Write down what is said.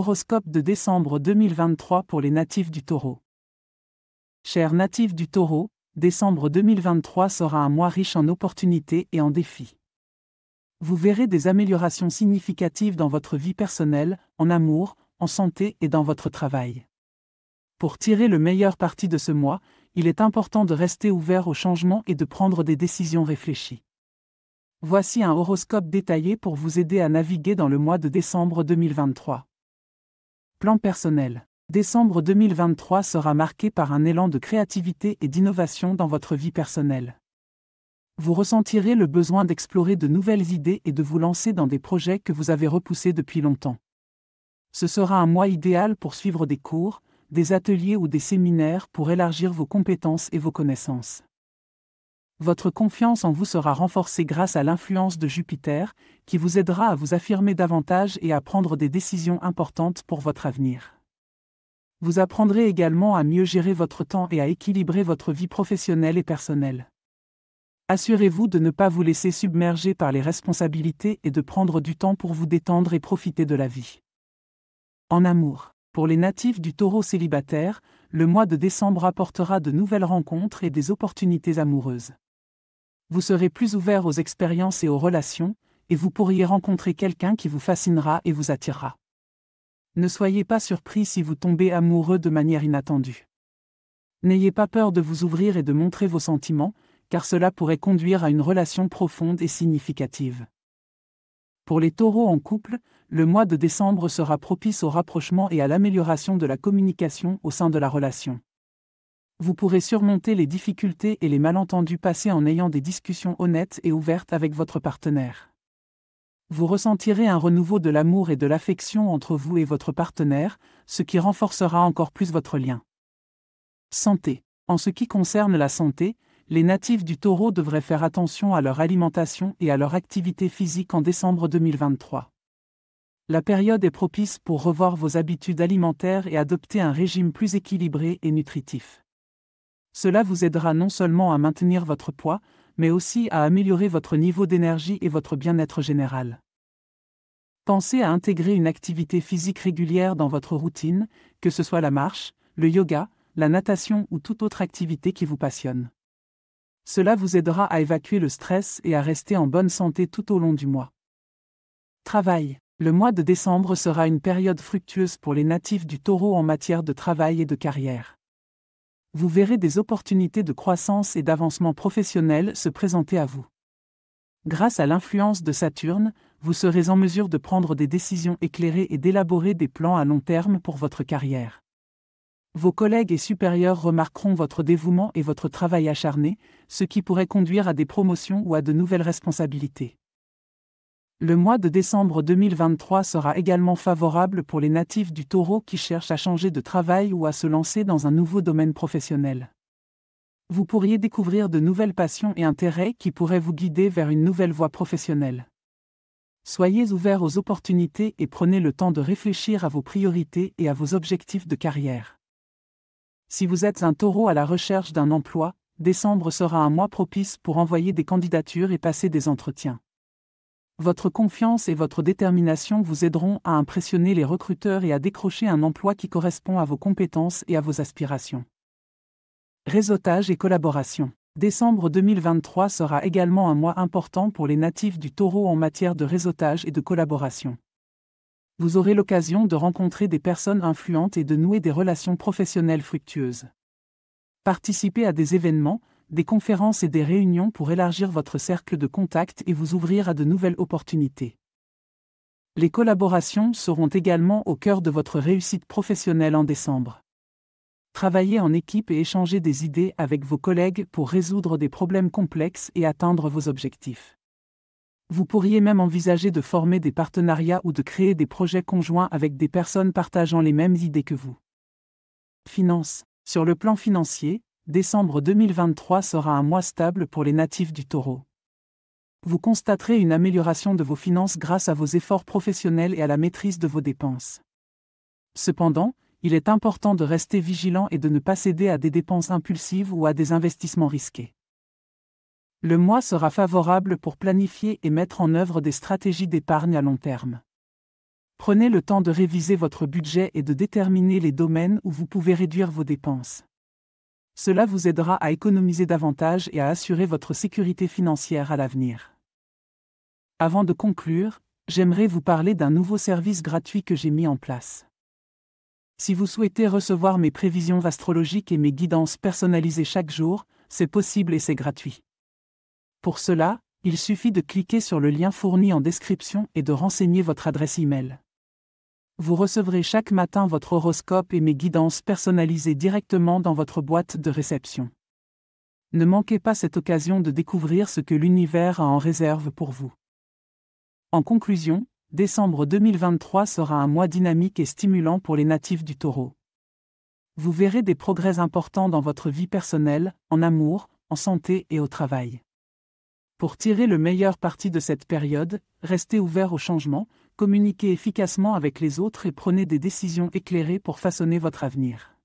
Horoscope de décembre 2023 pour les natifs du taureau. Chers natifs du taureau, décembre 2023 sera un mois riche en opportunités et en défis. Vous verrez des améliorations significatives dans votre vie personnelle, en amour, en santé et dans votre travail. Pour tirer le meilleur parti de ce mois, il est important de rester ouvert aux changements et de prendre des décisions réfléchies. Voici un horoscope détaillé pour vous aider à naviguer dans le mois de décembre 2023. Plan personnel. Décembre 2023 sera marqué par un élan de créativité et d'innovation dans votre vie personnelle. Vous ressentirez le besoin d'explorer de nouvelles idées et de vous lancer dans des projets que vous avez repoussés depuis longtemps. Ce sera un mois idéal pour suivre des cours, des ateliers ou des séminaires pour élargir vos compétences et vos connaissances votre confiance en vous sera renforcée grâce à l'influence de Jupiter, qui vous aidera à vous affirmer davantage et à prendre des décisions importantes pour votre avenir. Vous apprendrez également à mieux gérer votre temps et à équilibrer votre vie professionnelle et personnelle. Assurez-vous de ne pas vous laisser submerger par les responsabilités et de prendre du temps pour vous détendre et profiter de la vie. En amour, pour les natifs du taureau célibataire, le mois de décembre apportera de nouvelles rencontres et des opportunités amoureuses vous serez plus ouvert aux expériences et aux relations, et vous pourriez rencontrer quelqu'un qui vous fascinera et vous attirera. Ne soyez pas surpris si vous tombez amoureux de manière inattendue. N'ayez pas peur de vous ouvrir et de montrer vos sentiments, car cela pourrait conduire à une relation profonde et significative. Pour les taureaux en couple, le mois de décembre sera propice au rapprochement et à l'amélioration de la communication au sein de la relation vous pourrez surmonter les difficultés et les malentendus passés en ayant des discussions honnêtes et ouvertes avec votre partenaire. Vous ressentirez un renouveau de l'amour et de l'affection entre vous et votre partenaire, ce qui renforcera encore plus votre lien. Santé. En ce qui concerne la santé, les natifs du taureau devraient faire attention à leur alimentation et à leur activité physique en décembre 2023. La période est propice pour revoir vos habitudes alimentaires et adopter un régime plus équilibré et nutritif. Cela vous aidera non seulement à maintenir votre poids, mais aussi à améliorer votre niveau d'énergie et votre bien-être général. Pensez à intégrer une activité physique régulière dans votre routine, que ce soit la marche, le yoga, la natation ou toute autre activité qui vous passionne. Cela vous aidera à évacuer le stress et à rester en bonne santé tout au long du mois. Travail. Le mois de décembre sera une période fructueuse pour les natifs du taureau en matière de travail et de carrière vous verrez des opportunités de croissance et d'avancement professionnel se présenter à vous. Grâce à l'influence de Saturne, vous serez en mesure de prendre des décisions éclairées et d'élaborer des plans à long terme pour votre carrière. Vos collègues et supérieurs remarqueront votre dévouement et votre travail acharné, ce qui pourrait conduire à des promotions ou à de nouvelles responsabilités. Le mois de décembre 2023 sera également favorable pour les natifs du taureau qui cherchent à changer de travail ou à se lancer dans un nouveau domaine professionnel. Vous pourriez découvrir de nouvelles passions et intérêts qui pourraient vous guider vers une nouvelle voie professionnelle. Soyez ouverts aux opportunités et prenez le temps de réfléchir à vos priorités et à vos objectifs de carrière. Si vous êtes un taureau à la recherche d'un emploi, décembre sera un mois propice pour envoyer des candidatures et passer des entretiens. Votre confiance et votre détermination vous aideront à impressionner les recruteurs et à décrocher un emploi qui correspond à vos compétences et à vos aspirations. Réseautage et collaboration. Décembre 2023 sera également un mois important pour les natifs du taureau en matière de réseautage et de collaboration. Vous aurez l'occasion de rencontrer des personnes influentes et de nouer des relations professionnelles fructueuses. Participez à des événements, des conférences et des réunions pour élargir votre cercle de contacts et vous ouvrir à de nouvelles opportunités. Les collaborations seront également au cœur de votre réussite professionnelle en décembre. Travaillez en équipe et échangez des idées avec vos collègues pour résoudre des problèmes complexes et atteindre vos objectifs. Vous pourriez même envisager de former des partenariats ou de créer des projets conjoints avec des personnes partageant les mêmes idées que vous. Finance. Sur le plan financier, décembre 2023 sera un mois stable pour les natifs du taureau. Vous constaterez une amélioration de vos finances grâce à vos efforts professionnels et à la maîtrise de vos dépenses. Cependant, il est important de rester vigilant et de ne pas céder à des dépenses impulsives ou à des investissements risqués. Le mois sera favorable pour planifier et mettre en œuvre des stratégies d'épargne à long terme. Prenez le temps de réviser votre budget et de déterminer les domaines où vous pouvez réduire vos dépenses. Cela vous aidera à économiser davantage et à assurer votre sécurité financière à l'avenir. Avant de conclure, j'aimerais vous parler d'un nouveau service gratuit que j'ai mis en place. Si vous souhaitez recevoir mes prévisions astrologiques et mes guidances personnalisées chaque jour, c'est possible et c'est gratuit. Pour cela, il suffit de cliquer sur le lien fourni en description et de renseigner votre adresse e-mail. Vous recevrez chaque matin votre horoscope et mes guidances personnalisées directement dans votre boîte de réception. Ne manquez pas cette occasion de découvrir ce que l'univers a en réserve pour vous. En conclusion, décembre 2023 sera un mois dynamique et stimulant pour les natifs du taureau. Vous verrez des progrès importants dans votre vie personnelle, en amour, en santé et au travail. Pour tirer le meilleur parti de cette période, restez ouvert au changement, communiquez efficacement avec les autres et prenez des décisions éclairées pour façonner votre avenir.